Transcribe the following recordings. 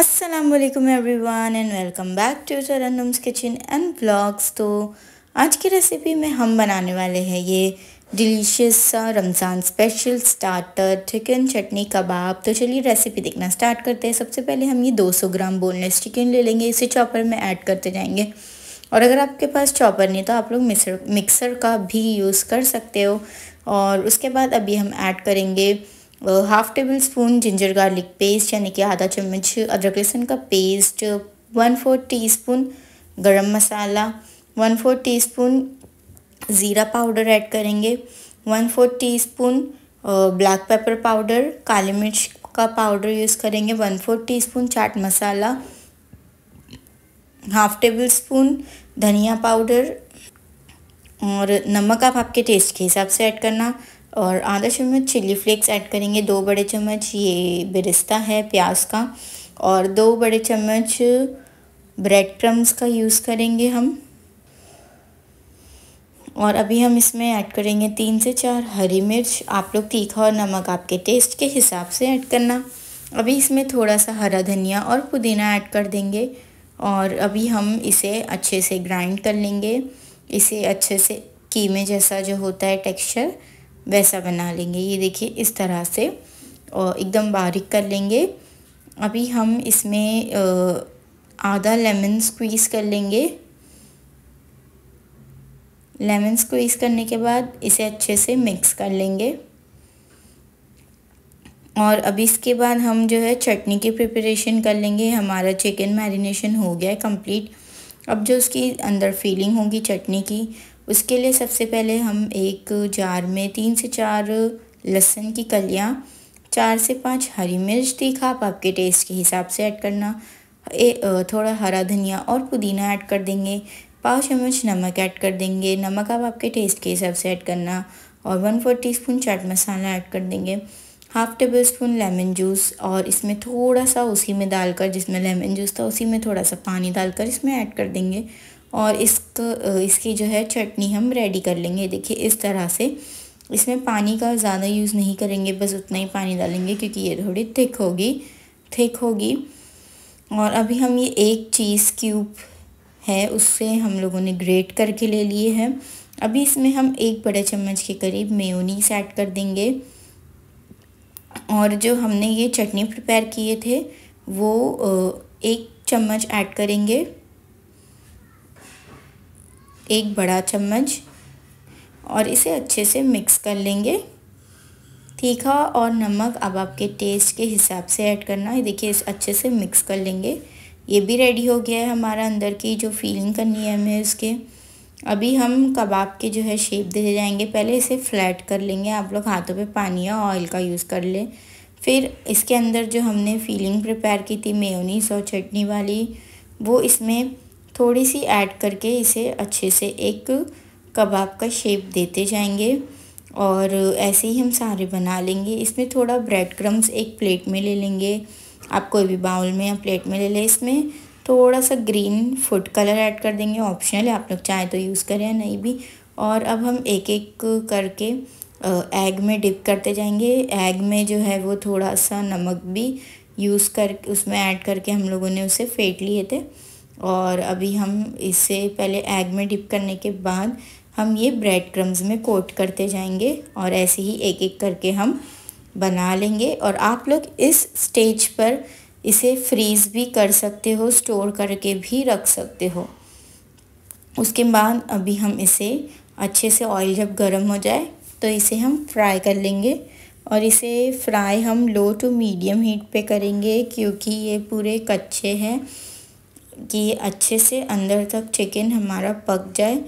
Aslam everyone and welcome back to Charnam's kitchen and blogs तो आज की रेसिपी में हम बनाने वाले हैं ये डिलीशियस सा Ramzan special starter chicken chutney kebab तो चलिए रेसिपी देखना स्टार्ट करते हैं सबसे पहले हम ये 200 ग्राम बोनलेस चिकन ले लेंगे इसे चॉपर में ऐड करते जाएंगे और अगर आपके पास चॉपर नहीं तो आप लोग मिक्सर का भी यूज़ कर सकते हो और उसके बाद अभी हम ऐड करेंगे half tablespoon ginger garlic paste यानी कि आधा चम्मच अदरक लहसुन का paste one four teaspoon garam masala one four teaspoon jeera powder add करेंगे one four teaspoon black pepper powder काली मिर्च का पाउडर यूज़ करेंगे one four teaspoon chaat masala half tablespoon dhania powder और नमक आप आपके टेस्ट के हिसाब से ऐड करना और आधा चम्मच चिली फ्लेक्स ऐड करेंगे दो बड़े चम्मच ये बिरिस्ता है प्याज का और दो बड़े चम्मच ब्रेड क्रम्स का यूज़ करेंगे हम और अभी हम इसमें ऐड करेंगे तीन से चार हरी मिर्च आप लोग तीखा और नमक आपके टेस्ट के हिसाब से ऐड करना अभी इसमें थोड़ा सा हरा धनिया और पुदीना ऐड कर देंगे और अभी हम इसे अच्छे से ग्राइंड कर लेंगे इसे अच्छे से कीमे जैसा जो होता है टेक्सचर वैसा बना लेंगे ये देखिए इस तरह से और एकदम बारीक कर लेंगे अभी हम इसमें आधा लेमन स्क्वीज़ कर लेंगे लेमन स्क्वीज़ करने के बाद इसे अच्छे से मिक्स कर लेंगे और अभी इसके बाद हम जो है चटनी की प्रिपरेशन कर लेंगे हमारा चिकन मैरिनेशन हो गया है कंप्लीट अब जो उसकी अंदर फीलिंग होगी चटनी की उसके लिए सबसे पहले हम एक जार में तीन से चार लहसुन की कलियाँ चार से पाँच हरी मिर्च तीखा आप आपके टेस्ट के हिसाब से ऐड करना ए, थोड़ा हरा धनिया और पुदीना ऐड कर देंगे पाँच चम्मच नमक ऐड कर देंगे नमक आप आपके टेस्ट के हिसाब से ऐड करना और one four teaspoon chaat masala add कर देंगे half tablespoon lemon juice और इसमें थोड़ा सा उसी में डालकर जिसमें लेमन जूस था उसी में थोड़ा सा पानी डालकर इसमें ऐड कर देंगे और इसको इसकी जो है चटनी हम रेडी कर लेंगे देखिए इस तरह से इसमें पानी का ज़्यादा यूज़ नहीं करेंगे बस उतना ही पानी डालेंगे क्योंकि ये थोड़ी थिक होगी थिक होगी और अभी हम ये एक चीज़ क्यूब है उससे हम लोगों ने ग्रेट करके ले लिए हैं अभी इसमें हम एक बड़े चम्मच के करीब मेयोनीस ऐड कर देंगे और जो हमने ये चटनी प्रिपेयर किए थे वो एक चम्मच ऐड करेंगे एक बड़ा चम्मच और इसे अच्छे से मिक्स कर लेंगे तीखा और नमक अब आपके टेस्ट के हिसाब से ऐड करना है देखिए इस अच्छे से मिक्स कर लेंगे ये भी रेडी हो गया है हमारा अंदर की जो फीलिंग करनी है हमें उसके अभी हम कबाब के जो है शेप दे जाएंगे पहले इसे फ्लैट कर लेंगे आप लोग हाथों पे पानी या ऑयल का यूज़ कर लें फिर इसके अंदर जो हमने फीलिंग प्रिपेयर की थी मेयोनीस और चटनी वाली वो इसमें थोड़ी सी ऐड करके इसे अच्छे से एक कबाब का शेप देते जाएंगे और ऐसे ही हम सारे बना लेंगे इसमें थोड़ा ब्रेड क्रम्स एक प्लेट में ले लेंगे आप कोई भी बाउल में या प्लेट में ले लें इसमें थोड़ा सा ग्रीन फूड कलर ऐड कर देंगे ऑप्शनल है आप लोग चाहे तो यूज़ करें या नहीं भी और अब हम एक एक करके एग में डिप करते जाएंगे एग में जो है वो थोड़ा सा नमक भी यूज़ कर उसमें ऐड करके हम लोगों ने उसे फेंट लिए थे और अभी हम इसे पहले एग में डिप करने के बाद हम ये ब्रेड क्रम्स में कोट करते जाएंगे और ऐसे ही एक एक करके हम बना लेंगे और आप लोग इस स्टेज पर इसे फ्रीज़ भी कर सकते हो स्टोर करके भी रख सकते हो उसके बाद अभी हम इसे अच्छे से ऑयल जब गर्म हो जाए तो इसे हम फ्राई कर लेंगे और इसे फ्राई हम लो टू मीडियम हीट पे करेंगे क्योंकि ये पूरे कच्चे हैं कि अच्छे से अंदर तक चिकन हमारा पक जाए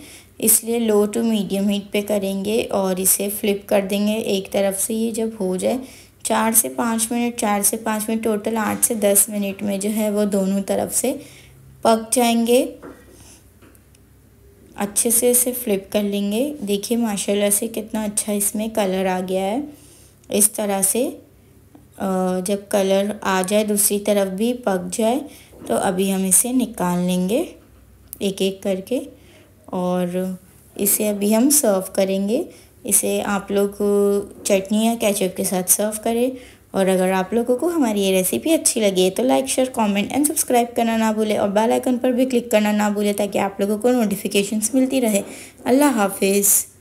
इसलिए लो टू मीडियम हीट पे करेंगे और इसे फ्लिप कर देंगे एक तरफ से ये जब हो जाए चार से पाँच मिनट चार से पाँच मिनट टोटल आठ से दस मिनट में जो है वो दोनों तरफ से पक जाएंगे अच्छे से इसे फ्लिप कर लेंगे देखिए माशाल्लाह से कितना अच्छा इसमें कलर आ गया है इस तरह से जब कलर आ जाए दूसरी तरफ भी पक जाए तो अभी हम इसे निकाल लेंगे एक एक करके और इसे अभी हम सर्व करेंगे इसे आप लोग चटनी या कैचअप के साथ सर्व करें और अगर आप लोगों को हमारी ये रेसिपी अच्छी लगी है तो like share comment and subscribe करना ना भूलें और बेल आइकन पर भी क्लिक करना ना भूलें ताकि आप लोगों को नोटिफिकेशंस मिलती रहे अल्लाह हाफिज़